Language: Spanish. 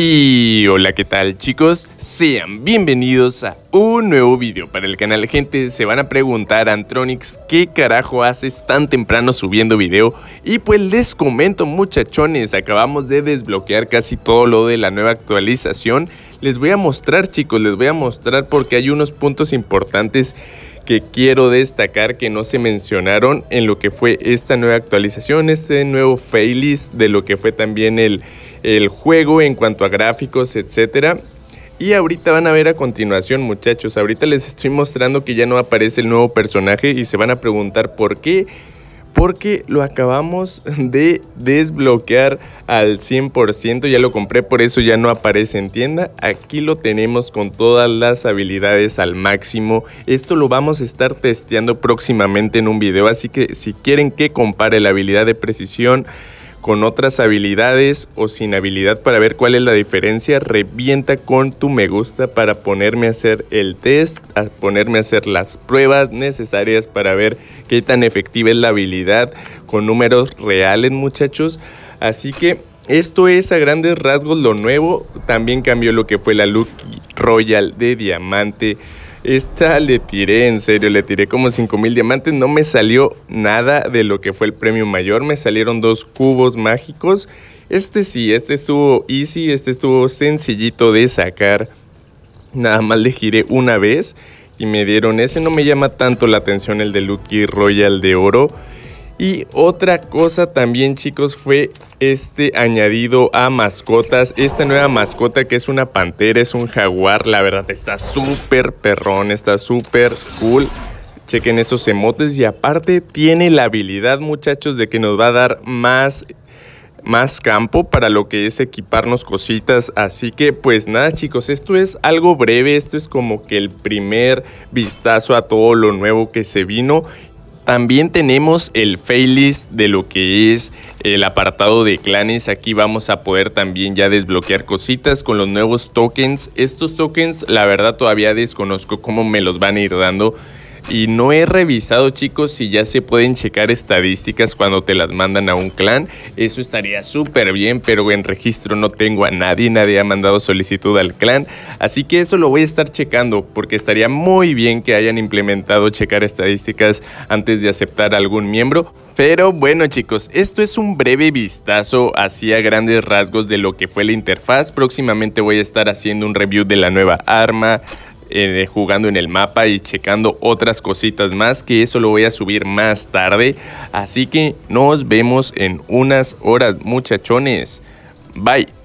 Y hola, ¿qué tal chicos? Sean bienvenidos a un nuevo video para el canal. Gente, se van a preguntar, Antronix, ¿qué carajo haces tan temprano subiendo video? Y pues les comento muchachones, acabamos de desbloquear casi todo lo de la nueva actualización. Les voy a mostrar chicos, les voy a mostrar porque hay unos puntos importantes que quiero destacar que no se mencionaron en lo que fue esta nueva actualización, este nuevo list de lo que fue también el el juego en cuanto a gráficos, etcétera. Y ahorita van a ver a continuación, muchachos. Ahorita les estoy mostrando que ya no aparece el nuevo personaje y se van a preguntar por qué. Porque lo acabamos de desbloquear al 100%, ya lo compré, por eso ya no aparece en tienda. Aquí lo tenemos con todas las habilidades al máximo. Esto lo vamos a estar testeando próximamente en un video, así que si quieren que compare la habilidad de precisión con otras habilidades o sin habilidad para ver cuál es la diferencia, revienta con tu me gusta para ponerme a hacer el test, a ponerme a hacer las pruebas necesarias para ver qué tan efectiva es la habilidad con números reales muchachos. Así que esto es a grandes rasgos lo nuevo, también cambió lo que fue la look Royal de diamante. Esta le tiré, en serio, le tiré como 5000 mil diamantes. No me salió nada de lo que fue el premio mayor. Me salieron dos cubos mágicos. Este sí, este estuvo easy, este estuvo sencillito de sacar. Nada más le giré una vez y me dieron ese. No me llama tanto la atención el de Lucky Royal de oro. Y otra cosa también chicos fue este añadido a mascotas, esta nueva mascota que es una pantera, es un jaguar, la verdad está súper perrón, está súper cool. Chequen esos emotes y aparte tiene la habilidad muchachos de que nos va a dar más más campo para lo que es equiparnos cositas. Así que pues nada chicos, esto es algo breve, esto es como que el primer vistazo a todo lo nuevo que se vino también tenemos el list de lo que es el apartado de clanes. Aquí vamos a poder también ya desbloquear cositas con los nuevos tokens. Estos tokens, la verdad, todavía desconozco cómo me los van a ir dando. Y no he revisado, chicos, si ya se pueden checar estadísticas cuando te las mandan a un clan. Eso estaría súper bien, pero en registro no tengo a nadie. Nadie ha mandado solicitud al clan. Así que eso lo voy a estar checando, porque estaría muy bien que hayan implementado checar estadísticas antes de aceptar a algún miembro. Pero bueno chicos, esto es un breve vistazo así a grandes rasgos de lo que fue la interfaz. Próximamente voy a estar haciendo un review de la nueva arma, eh, jugando en el mapa y checando otras cositas más, que eso lo voy a subir más tarde. Así que nos vemos en unas horas, muchachones. Bye.